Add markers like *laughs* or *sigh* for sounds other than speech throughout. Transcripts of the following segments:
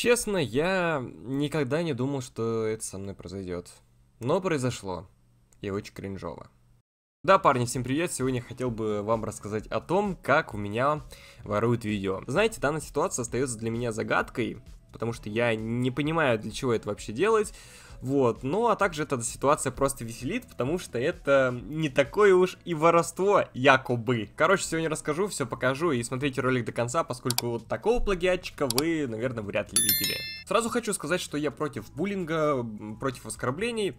Честно, я никогда не думал, что это со мной произойдет. Но произошло. И очень кринжово. Да, парни, всем привет! Сегодня хотел бы вам рассказать о том, как у меня воруют видео. Знаете, данная ситуация остается для меня загадкой, потому что я не понимаю, для чего это вообще делать. Вот. Ну, а также эта ситуация просто веселит, потому что это не такое уж и воровство, якобы. Короче, сегодня расскажу, все покажу, и смотрите ролик до конца, поскольку вот такого плагиатчика вы, наверное, вряд ли видели. Сразу хочу сказать, что я против буллинга, против оскорблений,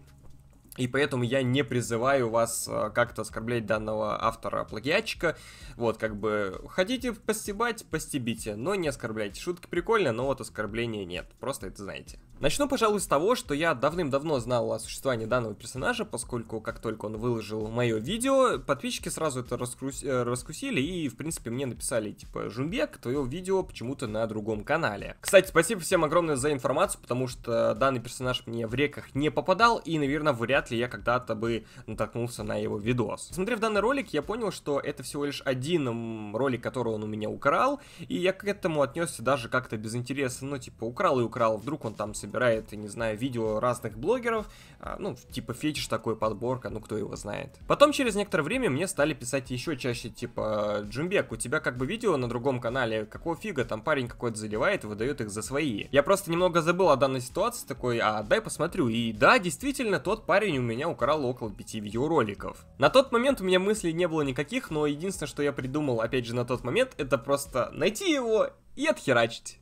и поэтому я не призываю вас э, как-то оскорблять данного автора плагиатчика. Вот, как бы, хотите постебать, постебите, но не оскорбляйте. Шутки прикольные, но вот оскорбления нет. Просто это знаете. Начну, пожалуй, с того, что я давным-давно знал о существовании данного персонажа, поскольку как только он выложил мое видео, подписчики сразу это раскрус... Э, раскусили и, в принципе, мне написали, типа, Жунбек, твое видео почему-то на другом канале. Кстати, спасибо всем огромное за информацию, потому что данный персонаж мне в реках не попадал, и, наверное, вряд ли я когда-то бы натолкнулся на его видос. Смотрев данный ролик, я понял, что это всего лишь один ролик, который он у меня украл, и я к этому отнесся даже как-то без интереса, ну, типа, украл и украл, вдруг он там себе собирает, не знаю, видео разных блогеров, а, ну, типа фетиш такой, подборка, ну, кто его знает. Потом через некоторое время мне стали писать еще чаще, типа, Джимбек, у тебя как бы видео на другом канале, какого фига, там парень какой-то заливает и выдает их за свои. Я просто немного забыл о данной ситуации, такой, а дай посмотрю. И да, действительно, тот парень у меня украл около пяти видеороликов. На тот момент у меня мыслей не было никаких, но единственное, что я придумал, опять же, на тот момент, это просто найти его и отхерачить.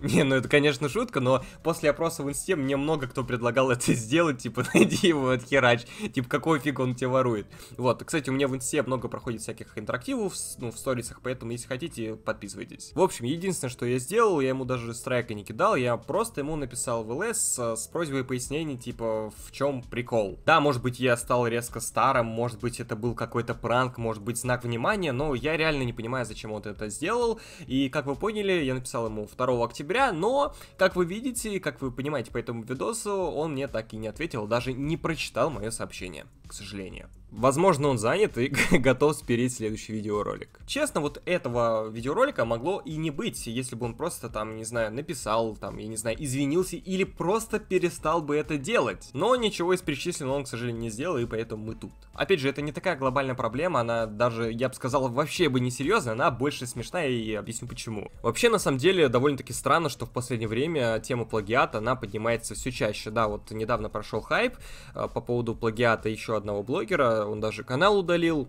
*laughs* Не, ну это, конечно, шутка, но после опроса в инсте мне много кто предлагал это *laughs* сделать, типа, найди его, отхерач, типа, какой фиг он тебе ворует. Вот, кстати, у меня в инсте много проходит всяких интерактивов, ну, в сторисах, поэтому, если хотите, подписывайтесь. В общем, единственное, что я сделал, я ему даже страйка не кидал, я просто ему написал в ЛС с, э, с просьбой пояснений, типа, в чем прикол. Да, может быть, я стал резко старым, может быть, это был какой-то пранк, может быть, знак внимания, но я реально не понимаю, зачем он это сделал, и, как вы поняли, я написал ему 2 октября, октября, но, как вы видите, как вы понимаете по этому видосу, он мне так и не ответил, даже не прочитал мое сообщение, к сожалению. Возможно, он занят и *laughs* готов спереть следующий видеоролик. Честно, вот этого видеоролика могло и не быть, если бы он просто там, не знаю, написал, там, я не знаю, извинился или просто перестал бы это делать. Но ничего из перечисленного он, к сожалению, не сделал, и поэтому мы тут. Опять же, это не такая глобальная проблема, она даже, я бы сказал, вообще бы не серьезная, она больше смешная, и объясню почему. Вообще, на самом деле, довольно-таки странно, что в последнее время тема плагиата, она поднимается все чаще. Да, вот недавно прошел хайп э, по поводу плагиата еще одного блогера, он даже канал удалил.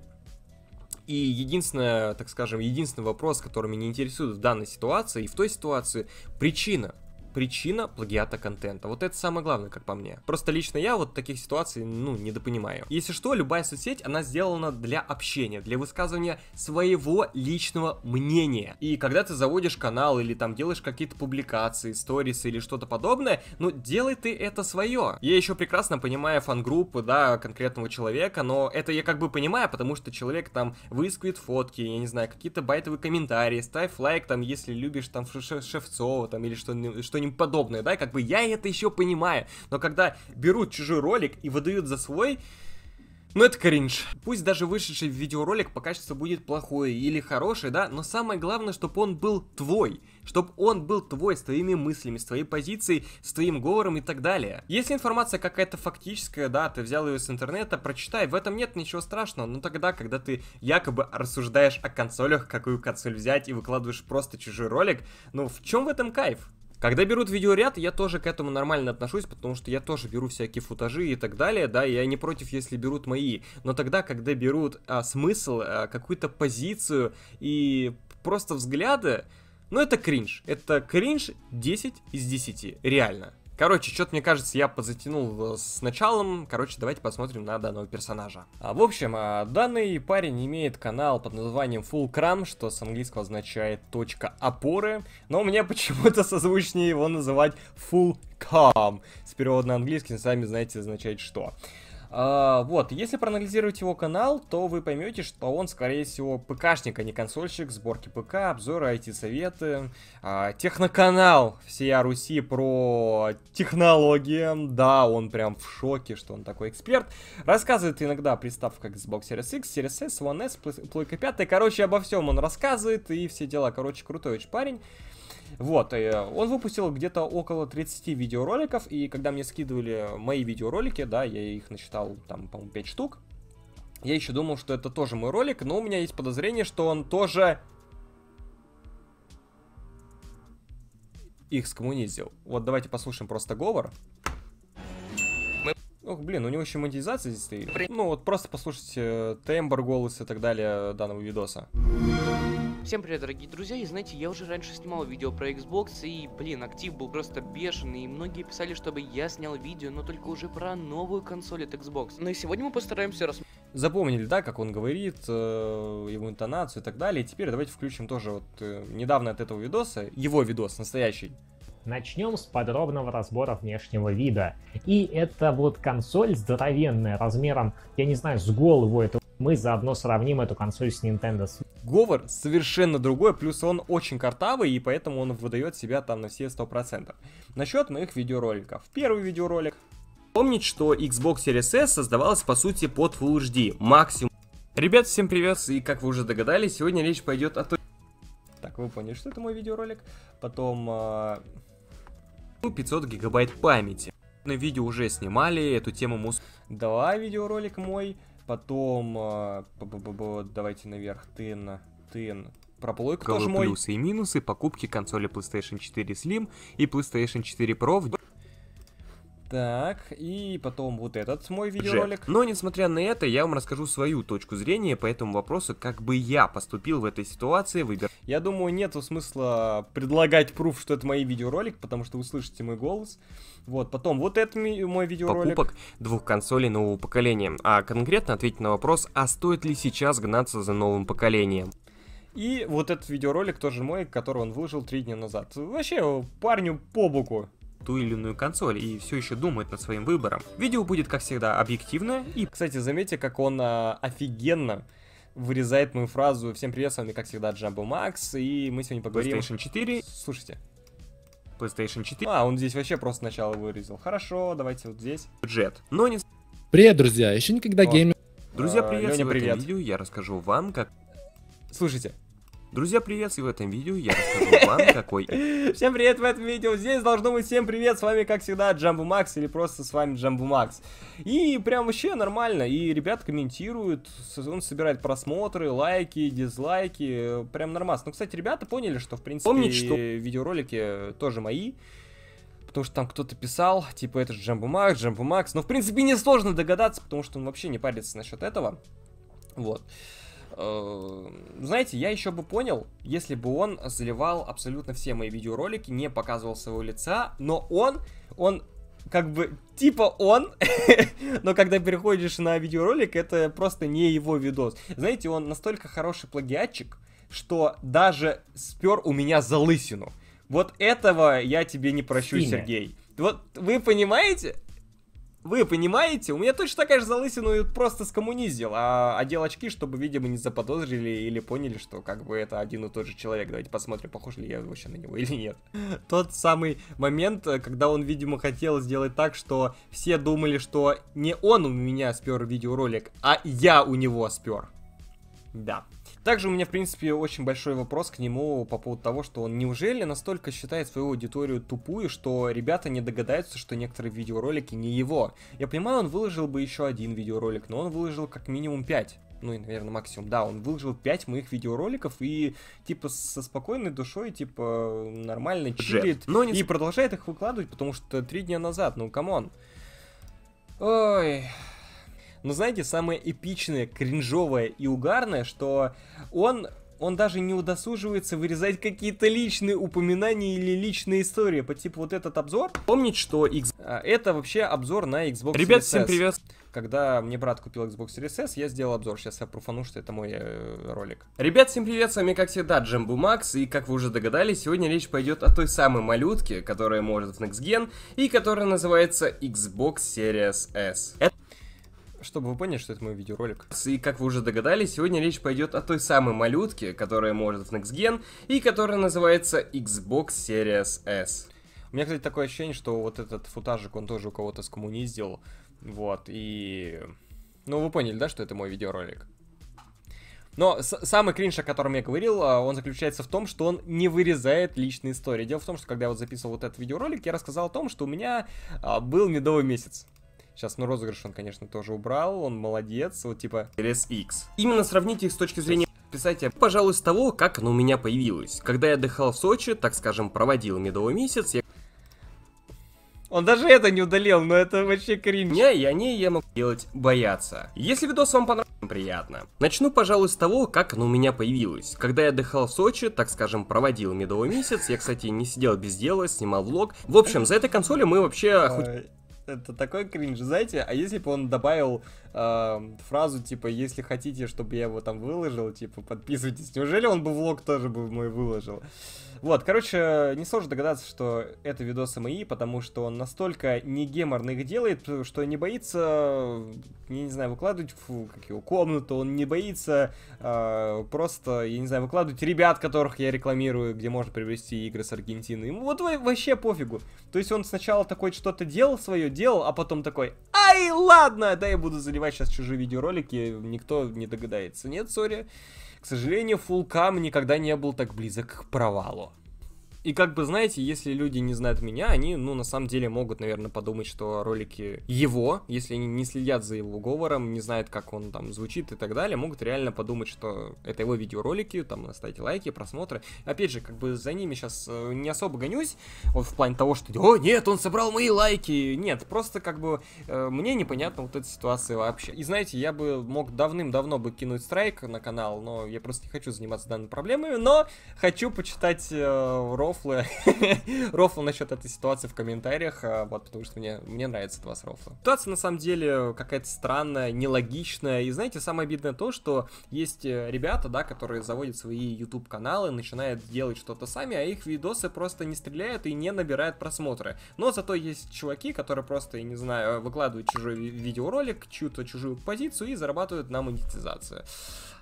И единственное, так скажем, единственный вопрос, который меня интересует в данной ситуации и в той ситуации, причина, причина плагиата контента. Вот это самое главное, как по мне. Просто лично я вот таких ситуаций, ну, недопонимаю. Если что, любая соцсеть, она сделана для общения, для высказывания своего личного мнения. И когда ты заводишь канал или там делаешь какие-то публикации, сторисы или что-то подобное, ну, делай ты это свое. Я еще прекрасно понимаю фан-группы, да, конкретного человека, но это я как бы понимаю, потому что человек там выискивает фотки, я не знаю, какие-то байтовые комментарии, ставь лайк там, если любишь там Шевцова там или что-нибудь что что-нибудь подобное, да, как бы я это еще понимаю, но когда берут чужой ролик и выдают за свой, ну это кринж. Пусть даже вышедший видеоролик по качеству будет плохой или хороший, да, но самое главное, чтобы он был твой. Чтобы он был твой, с твоими мыслями, с твоей позицией, с твоим говором и так далее. Если информация какая-то фактическая, да, ты взял ее с интернета, прочитай, в этом нет ничего страшного. Но тогда, когда ты якобы рассуждаешь о консолях, какую консоль взять и выкладываешь просто чужой ролик, ну в чем в этом кайф? Когда берут видеоряд, я тоже к этому нормально отношусь, потому что я тоже беру всякие футажи и так далее, да, я не против, если берут мои. Но тогда, когда берут а, смысл, а, какую-то позицию и просто взгляды, ну это кринж. Это кринж 10 из 10, реально. Короче, что-то, мне кажется, я позатянул э, с началом. Короче, давайте посмотрим на данного персонажа. А, в общем, а, данный парень имеет канал под названием Full Cram, что с английского означает «точка опоры». Но мне *laughs* почему-то созвучнее его называть Full Calm. С перевода на английский, сами знаете, означает что. А, вот, если проанализировать его канал, то вы поймете, что он, скорее всего, ПКшник, а не консольщик, сборки ПК, обзоры, IT-советы, а, техноканал всея Руси про технологии, да, он прям в шоке, что он такой эксперт, рассказывает иногда о приставках Xbox Series X, Series S, One S, Play 5, короче, обо всем он рассказывает, и все дела, короче, крутой очень парень. Вот, и э, он выпустил где-то около 30 видеороликов, и когда мне скидывали мои видеоролики, да, я их насчитал там, по-моему, 5 штук, я еще думал, что это тоже мой ролик, но у меня есть подозрение, что он тоже их скоммунизил. Вот давайте послушаем просто говор. Ох, блин, у него еще монетизация здесь стоит. Ну вот просто послушайте э, тембр, голос и так далее данного видоса. Всем привет, дорогие друзья, и знаете, я уже раньше снимал видео про Xbox, и, блин, актив был просто бешеный, и многие писали, чтобы я снял видео, но только уже про новую консоль от Xbox. Но и сегодня мы постараемся рассмотреть... Запомнили, да, как он говорит, э, его интонацию и так далее. И теперь давайте включим тоже вот э, недавно от этого видоса, его видос настоящий. Начнем с подробного разбора внешнего вида. И это вот консоль здоровенная, размером, я не знаю, с голову этого мы заодно сравним эту консоль с Nintendo Switch. Говор совершенно другой, плюс он очень картавый, и поэтому он выдает себя там на все 100%. Насчет моих видеороликов. Первый видеоролик. Помнить, что Xbox Series S создавалась по сути под Full HD, максимум. Ребят, всем привет, и как вы уже догадались, сегодня речь пойдет о той... Так, вы поняли, что это мой видеоролик. Потом... Э... А, 500 ну, гигабайт памяти. На видео уже снимали, эту тему мы... два видеоролик мой Потом, а, давайте наверх, Тен, Тен, проплойка Каковы тоже мой. плюсы и минусы покупки консоли PlayStation 4 Slim и PlayStation 4 Pro в так, и потом вот этот мой видеоролик. Но несмотря на это, я вам расскажу свою точку зрения по этому вопросу, как бы я поступил в этой ситуации, выбирал. Я думаю, нет смысла предлагать пруф, что это мой видеоролик, потому что вы слышите мой голос. Вот, потом вот это мой видеоролик. Покупок двух консолей нового поколения. А конкретно ответить на вопрос, а стоит ли сейчас гнаться за новым поколением? И вот этот видеоролик тоже мой, который он выложил три дня назад. Вообще, парню по боку ту или иную консоль и все еще думает над своим выбором. Видео будет, как всегда, объективное. И, кстати, заметьте, как он э, офигенно вырезает мою фразу «Всем привет, с вами, как всегда, Джамбо Макс», и мы сегодня поговорим... PlayStation 4. Слушайте. PlayStation 4. А, он здесь вообще просто сначала вырезал. Хорошо, давайте вот здесь. Бюджет. Но не... Привет, друзья, еще никогда вот. геймер... Друзья, а, привет, а, Леня, в этом привет. видео я расскажу вам, как... Слушайте, Друзья, привет! И в этом видео я расскажу вам, *laughs* какой... Всем привет в этом видео! Здесь должно быть всем привет! С вами, как всегда, Джамбу Макс или просто с вами Джамбу Макс. И прям вообще нормально. И ребят комментируют, он собирает просмотры, лайки, дизлайки. Прям нормас. Ну, кстати, ребята поняли, что, в принципе, Помните, что... видеоролики тоже мои. Потому что там кто-то писал, типа, это же Джамбу Макс, Джамбу Макс. Но, в принципе, несложно догадаться, потому что он вообще не парится насчет этого. Вот. Вот. Э, знаете, я еще бы понял, если бы он заливал абсолютно все мои видеоролики, не показывал своего лица, но он, он как бы типа он, *laughs* но когда переходишь на видеоролик, это просто не его видос. Знаете, он настолько хороший плагиатчик, что даже спер у меня залысину. Вот этого я тебе не прощу, Синя. Сергей. Вот вы понимаете? Вы понимаете? У меня точно такая же залысина ну, просто скоммунизил, а одел а очки, чтобы, видимо, не заподозрили или поняли, что как бы это один и тот же человек. Давайте посмотрим, похож ли я вообще на него *laughs* или нет. Тот самый момент, э, когда он, видимо, хотел сделать так, что все думали, что не он у меня спер видеоролик, а я у него спер. Да. Также у меня, в принципе, очень большой вопрос к нему по поводу того, что он неужели настолько считает свою аудиторию тупую, что ребята не догадаются, что некоторые видеоролики не его. Я понимаю, он выложил бы еще один видеоролик, но он выложил как минимум 5 ну и, наверное, максимум, да, он выложил 5 моих видеороликов и, типа, со спокойной душой, типа, нормально чилит Но не... и продолжает их выкладывать, потому что 3 дня назад, ну, камон. Ой, но знаете, самое эпичное, кринжовое и угарное, что он он даже не удосуживается вырезать какие-то личные упоминания или личные истории по типу вот этот обзор. Помнить, что X... А, это вообще обзор на Xbox Ребят, Series S. всем привет! Когда мне брат купил Xbox Series S, я сделал обзор. Сейчас я профану, что это мой э, ролик. Ребят, всем привет! С вами, как всегда, Джембу Макс. И, как вы уже догадались, сегодня речь пойдет о той самой малютке, которая может в Next Gen, и которая называется Xbox Series S. Это чтобы вы поняли, что это мой видеоролик. И как вы уже догадались, сегодня речь пойдет о той самой малютке, которая может в Next Gen и которая называется Xbox Series S. У меня, кстати, такое ощущение, что вот этот футажик он тоже у кого-то скоммуниздил. Вот, и... Ну, вы поняли, да, что это мой видеоролик? Но самый кринж, о котором я говорил, а, он заключается в том, что он не вырезает личные истории. Дело в том, что когда я вот записывал вот этот видеоролик, я рассказал о том, что у меня а, был медовый месяц. Сейчас, ну, розыгрыш он, конечно, тоже убрал, он молодец, вот типа... RSX. Именно сравните их с точки зрения... Писайте, пожалуй, с того, как оно у меня появилось. Когда я отдыхал в Сочи, так скажем, проводил медовый месяц, я... Он даже это не удалил, но это вообще кринж. Я не я могу делать бояться. Если видос вам понравился, приятно. Начну, пожалуй, с того, как оно у меня появилось. Когда я отдыхал в Сочи, так скажем, проводил медовый месяц, я, кстати, не сидел без дела, снимал влог. В общем, за этой консолью мы вообще... Хоть... Это такой кринж, знаете, а если бы он добавил э, фразу, типа, если хотите, чтобы я его там выложил, типа, подписывайтесь. Неужели он бы влог тоже бы мой выложил? Вот, короче, несложно догадаться, что это видосы мои, потому что он настолько не геморно их делает, что не боится, я не знаю, выкладывать в как его, комнату, он не боится э, просто, я не знаю, выкладывать ребят, которых я рекламирую, где можно приобрести игры с Аргентины. Ему вот вообще пофигу. То есть он сначала такой что-то делал свое, делал, а потом такой, а Ай, ладно, да я буду заливать сейчас чужие видеоролики, никто не догадается. Нет, сори. К сожалению, Full Cam никогда не был так близок к провалу. И как бы, знаете, если люди не знают меня, они, ну, на самом деле могут, наверное, подумать, что ролики его, если они не следят за его говором, не знают, как он там звучит и так далее, могут реально подумать, что это его видеоролики, там, ставить лайки, просмотры. Опять же, как бы за ними сейчас э, не особо гонюсь, вот в плане того, что, о, нет, он собрал мои лайки, нет, просто как бы э, мне непонятна вот эта ситуация вообще. И знаете, я бы мог давным-давно бы кинуть страйк на канал, но я просто не хочу заниматься данной проблемой, но хочу почитать э, ролик рофлы. *laughs* рофлы насчет этой ситуации в комментариях, а, вот, потому что мне, мне нравится от вас рофлы. Ситуация, на самом деле, какая-то странная, нелогичная, и, знаете, самое обидное то, что есть э, ребята, да, которые заводят свои YouTube-каналы, начинают делать что-то сами, а их видосы просто не стреляют и не набирают просмотры. Но зато есть чуваки, которые просто, я не знаю, выкладывают чужой видеоролик, чью-то чужую позицию и зарабатывают на монетизацию.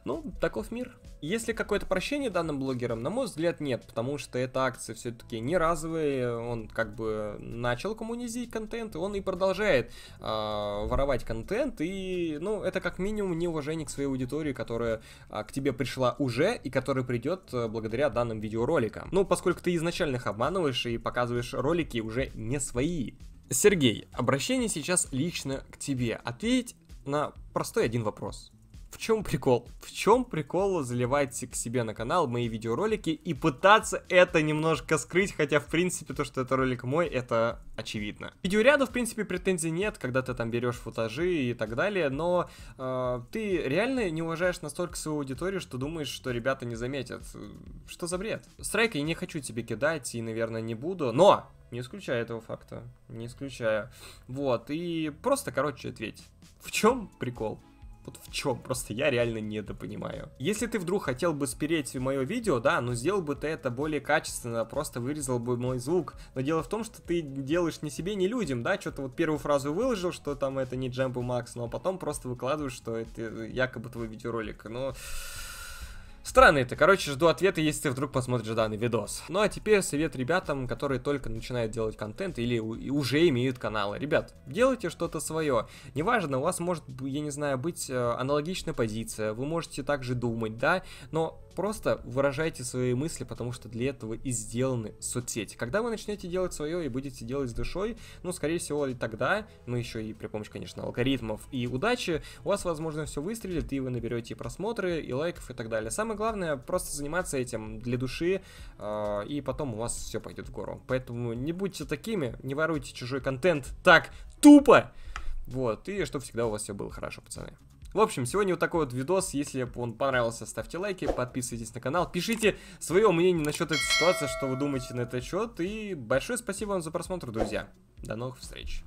Ну, таков мир. Есть ли какое-то прощение данным блогерам, на мой взгляд, нет, потому что эта акция все-таки не разовая, он как бы начал коммунизить контент, и он и продолжает э, воровать контент, и, ну, это как минимум неуважение к своей аудитории, которая э, к тебе пришла уже и которая придет э, благодаря данным видеороликам. Ну, поскольку ты изначально их обманываешь и показываешь ролики уже не свои. Сергей, обращение сейчас лично к тебе. Ответь на простой один вопрос в чем прикол? В чем прикол заливать к себе на канал мои видеоролики и пытаться это немножко скрыть, хотя, в принципе, то, что это ролик мой, это очевидно. Видеоряду, в принципе, претензий нет, когда ты там берешь футажи и так далее, но э, ты реально не уважаешь настолько свою аудиторию, что думаешь, что ребята не заметят. Что за бред? Страйк я не хочу тебе кидать и, наверное, не буду, но не исключая этого факта. Не исключая. Вот, и просто, короче, ответь. В чем прикол? вот в чем? Просто я реально не это понимаю. Если ты вдруг хотел бы спереть мое видео, да, но ну сделал бы ты это более качественно, просто вырезал бы мой звук. Но дело в том, что ты делаешь не себе, не людям, да, что-то вот первую фразу выложил, что там это не Джембо Макс, но потом просто выкладываешь, что это якобы твой видеоролик. Но... Странно это, короче, жду ответа, если ты вдруг посмотришь данный видос. Ну а теперь совет ребятам, которые только начинают делать контент или уже имеют каналы. Ребят, делайте что-то свое. Неважно, у вас может, я не знаю, быть э, аналогичная позиция, вы можете также думать, да, но Просто выражайте свои мысли, потому что для этого и сделаны соцсети. Когда вы начнете делать свое и будете делать с душой, ну, скорее всего, и тогда, ну, еще и при помощи, конечно, алгоритмов и удачи, у вас, возможно, все выстрелит, и вы наберете и просмотры, и лайков, и так далее. Самое главное, просто заниматься этим для души, э, и потом у вас все пойдет в гору. Поэтому не будьте такими, не воруйте чужой контент так тупо, вот, и чтобы всегда у вас все было хорошо, пацаны. В общем, сегодня вот такой вот видос. Если он понравился, ставьте лайки, подписывайтесь на канал, пишите свое мнение насчет этой ситуации, что вы думаете на этот счет. И большое спасибо вам за просмотр, друзья. До новых встреч.